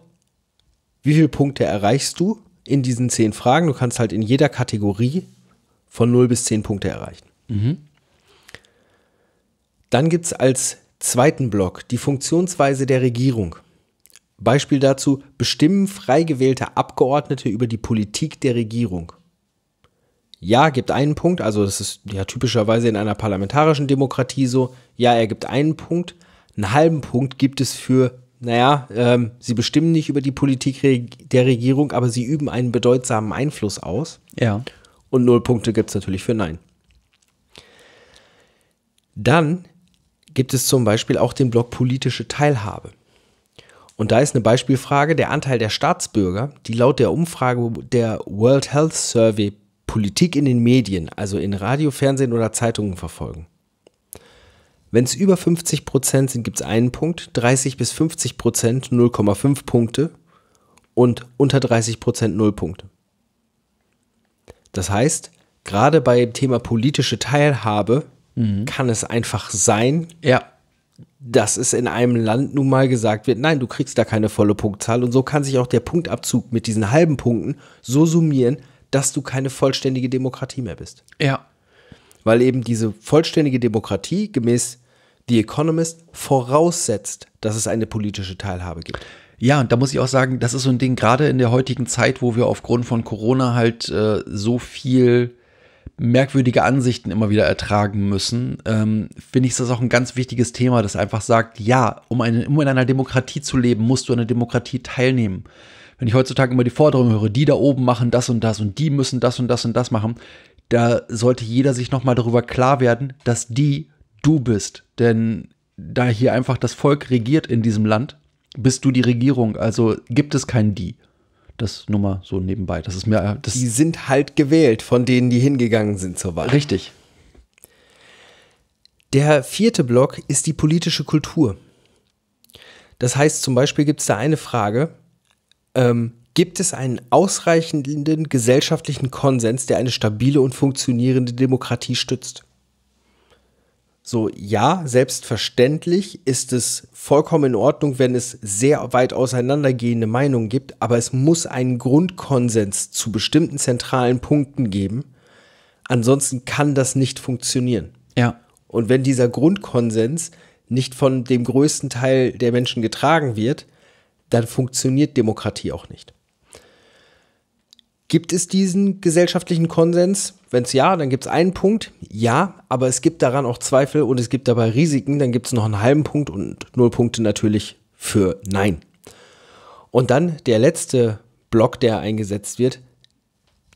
wie viele Punkte erreichst du in diesen zehn Fragen. Du kannst halt in jeder Kategorie von 0 bis 10 Punkte erreichen. Mhm. Dann gibt es als zweiten Block die Funktionsweise der Regierung. Beispiel dazu, bestimmen frei gewählte Abgeordnete über die Politik der Regierung. Ja, gibt einen Punkt, also das ist ja typischerweise in einer parlamentarischen Demokratie so. Ja, er gibt einen Punkt. Einen halben Punkt gibt es für naja, ähm, sie bestimmen nicht über die Politik der Regierung, aber sie üben einen bedeutsamen Einfluss aus. Ja. Und null Punkte gibt es natürlich für Nein. Dann gibt es zum Beispiel auch den Block politische Teilhabe. Und da ist eine Beispielfrage der Anteil der Staatsbürger, die laut der Umfrage der World Health Survey Politik in den Medien, also in Radio, Fernsehen oder Zeitungen verfolgen. Wenn es über 50 Prozent sind, gibt es einen Punkt. 30 bis 50 Prozent 0,5 Punkte und unter 30 Prozent 0 Punkte. Das heißt, gerade beim Thema politische Teilhabe mhm. kann es einfach sein, ja. dass es in einem Land nun mal gesagt wird, nein, du kriegst da keine volle Punktzahl. Und so kann sich auch der Punktabzug mit diesen halben Punkten so summieren, dass du keine vollständige Demokratie mehr bist. Ja. Weil eben diese vollständige Demokratie gemäß The Economist voraussetzt, dass es eine politische Teilhabe gibt. Ja, und da muss ich auch sagen, das ist so ein Ding, gerade in der heutigen Zeit, wo wir aufgrund von Corona halt äh, so viel merkwürdige Ansichten immer wieder ertragen müssen, ähm, finde ich das auch ein ganz wichtiges Thema, das einfach sagt, ja, um, eine, um in einer Demokratie zu leben, musst du an der Demokratie teilnehmen. Wenn ich heutzutage immer die Forderung höre, die da oben machen das und das und die müssen das und das und das machen, da sollte jeder sich nochmal darüber klar werden, dass die du bist. Denn da hier einfach das Volk regiert in diesem Land, bist du die Regierung. Also gibt es kein die. Das nur mal so nebenbei. Das ist mir. Das die sind halt gewählt von denen, die hingegangen sind zur Wahl. Richtig. Der vierte Block ist die politische Kultur. Das heißt, zum Beispiel gibt es da eine Frage: ähm, Gibt es einen ausreichenden gesellschaftlichen Konsens, der eine stabile und funktionierende Demokratie stützt? So, ja, selbstverständlich ist es vollkommen in Ordnung, wenn es sehr weit auseinandergehende Meinungen gibt, aber es muss einen Grundkonsens zu bestimmten zentralen Punkten geben. Ansonsten kann das nicht funktionieren. Ja. Und wenn dieser Grundkonsens nicht von dem größten Teil der Menschen getragen wird, dann funktioniert Demokratie auch nicht. Gibt es diesen gesellschaftlichen Konsens? Wenn es ja, dann gibt es einen Punkt. Ja, aber es gibt daran auch Zweifel und es gibt dabei Risiken. Dann gibt es noch einen halben Punkt und null Punkte natürlich für Nein. Und dann der letzte Block, der eingesetzt wird,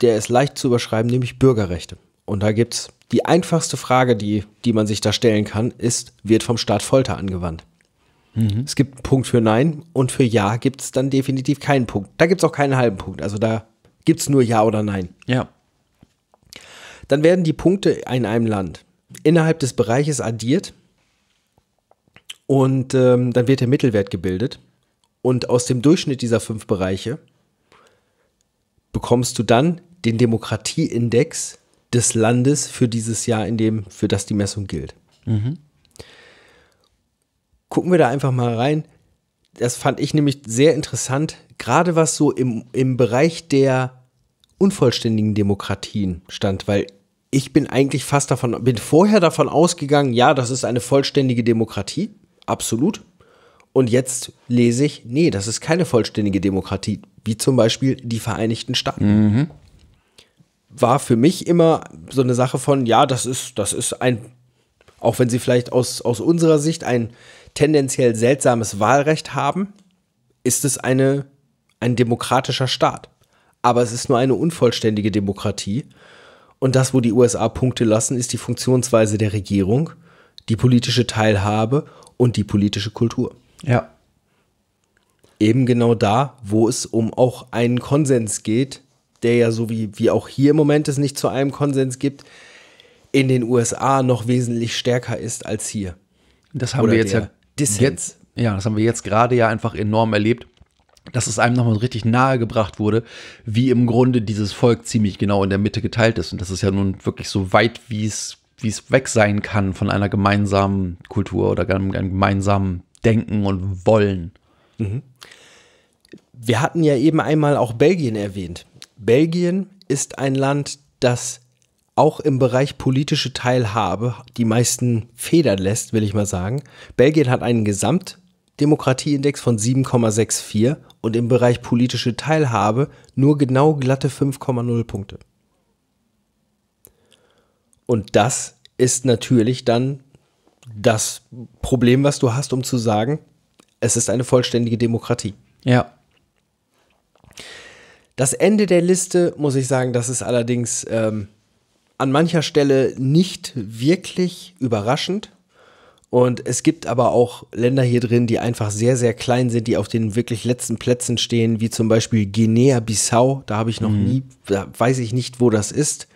der ist leicht zu überschreiben, nämlich Bürgerrechte. Und da gibt es die einfachste Frage, die, die man sich da stellen kann, ist, wird vom Staat Folter angewandt? Mhm. Es gibt einen Punkt für Nein und für Ja gibt es dann definitiv keinen Punkt. Da gibt es auch keinen halben Punkt. Also da Gibt es nur Ja oder Nein? Ja. Dann werden die Punkte in einem Land innerhalb des Bereiches addiert und ähm, dann wird der Mittelwert gebildet. Und aus dem Durchschnitt dieser fünf Bereiche bekommst du dann den Demokratieindex des Landes für dieses Jahr, in dem, für das die Messung gilt. Mhm. Gucken wir da einfach mal rein. Das fand ich nämlich sehr interessant, gerade was so im, im Bereich der unvollständigen Demokratien stand, weil ich bin eigentlich fast davon, bin vorher davon ausgegangen, ja, das ist eine vollständige Demokratie, absolut. Und jetzt lese ich, nee, das ist keine vollständige Demokratie, wie zum Beispiel die Vereinigten Staaten. Mhm. War für mich immer so eine Sache von, ja, das ist, das ist ein, auch wenn sie vielleicht aus, aus unserer Sicht ein tendenziell seltsames Wahlrecht haben, ist es eine, ein demokratischer Staat aber es ist nur eine unvollständige Demokratie. Und das, wo die USA Punkte lassen, ist die Funktionsweise der Regierung, die politische Teilhabe und die politische Kultur. Ja. Eben genau da, wo es um auch einen Konsens geht, der ja so wie, wie auch hier im Moment es nicht zu einem Konsens gibt, in den USA noch wesentlich stärker ist als hier. Das haben Oder wir jetzt ja. Jetzt, ja, das haben wir jetzt gerade ja einfach enorm erlebt dass es einem nochmal richtig nahe gebracht wurde, wie im Grunde dieses Volk ziemlich genau in der Mitte geteilt ist. Und das ist ja nun wirklich so weit, wie es, wie es weg sein kann von einer gemeinsamen Kultur oder einem, einem gemeinsamen Denken und Wollen. Mhm. Wir hatten ja eben einmal auch Belgien erwähnt. Belgien ist ein Land, das auch im Bereich politische Teilhabe die meisten Federn lässt, will ich mal sagen. Belgien hat einen Gesamt Demokratieindex von 7,64 und im Bereich politische Teilhabe nur genau glatte 5,0 Punkte. Und das ist natürlich dann das Problem, was du hast, um zu sagen, es ist eine vollständige Demokratie. Ja. Das Ende der Liste, muss ich sagen, das ist allerdings ähm, an mancher Stelle nicht wirklich überraschend. Und es gibt aber auch Länder hier drin, die einfach sehr, sehr klein sind, die auf den wirklich letzten Plätzen stehen, wie zum Beispiel Guinea-Bissau. Da habe ich noch mhm. nie, da weiß ich nicht, wo das ist.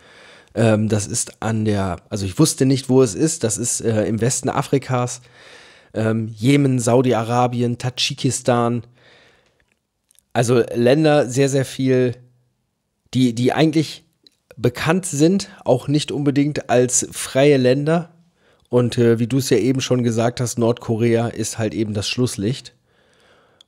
Ähm, das ist an der, also ich wusste nicht, wo es ist. Das ist äh, im Westen Afrikas. Ähm, Jemen, Saudi-Arabien, Tadschikistan. Also Länder sehr, sehr viel, die, die eigentlich bekannt sind, auch nicht unbedingt als freie Länder, und äh, wie du es ja eben schon gesagt hast, Nordkorea ist halt eben das Schlusslicht.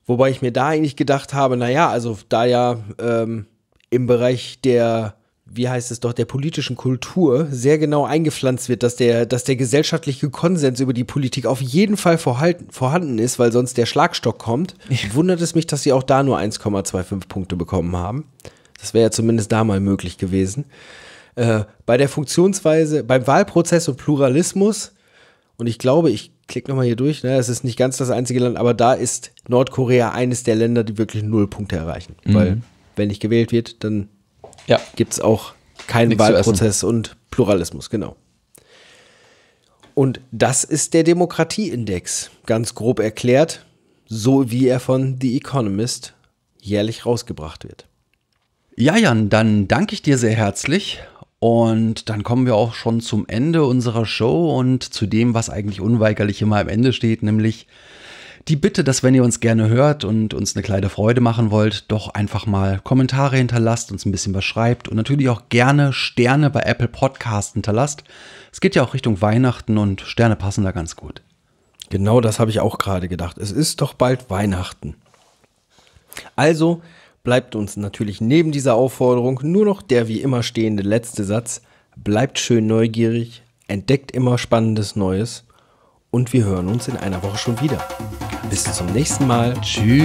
Wobei ich mir da eigentlich gedacht habe, naja, also da ja ähm, im Bereich der, wie heißt es doch, der politischen Kultur sehr genau eingepflanzt wird, dass der, dass der gesellschaftliche Konsens über die Politik auf jeden Fall vorhalten, vorhanden ist, weil sonst der Schlagstock kommt, wundert es mich, dass sie auch da nur 1,25 Punkte bekommen haben. Das wäre ja zumindest da mal möglich gewesen. Äh, bei der Funktionsweise, beim Wahlprozess und Pluralismus und ich glaube, ich klicke nochmal hier durch, ne? es ist nicht ganz das einzige Land, aber da ist Nordkorea eines der Länder, die wirklich null Punkte erreichen. Mhm. Weil, wenn nicht gewählt wird, dann ja. gibt es auch keinen Nichts Wahlprozess und Pluralismus, genau. Und das ist der Demokratieindex, ganz grob erklärt, so wie er von The Economist jährlich rausgebracht wird. Ja, Jan, dann danke ich dir sehr herzlich und dann kommen wir auch schon zum Ende unserer Show und zu dem, was eigentlich unweigerlich immer am Ende steht, nämlich die Bitte, dass wenn ihr uns gerne hört und uns eine kleine Freude machen wollt, doch einfach mal Kommentare hinterlasst, uns ein bisschen was schreibt und natürlich auch gerne Sterne bei Apple Podcast hinterlasst. Es geht ja auch Richtung Weihnachten und Sterne passen da ganz gut. Genau das habe ich auch gerade gedacht. Es ist doch bald Weihnachten. Also, bleibt uns natürlich neben dieser Aufforderung nur noch der wie immer stehende letzte Satz, bleibt schön neugierig, entdeckt immer spannendes Neues und wir hören uns in einer Woche schon wieder. Bis zum nächsten Mal. Tschüss.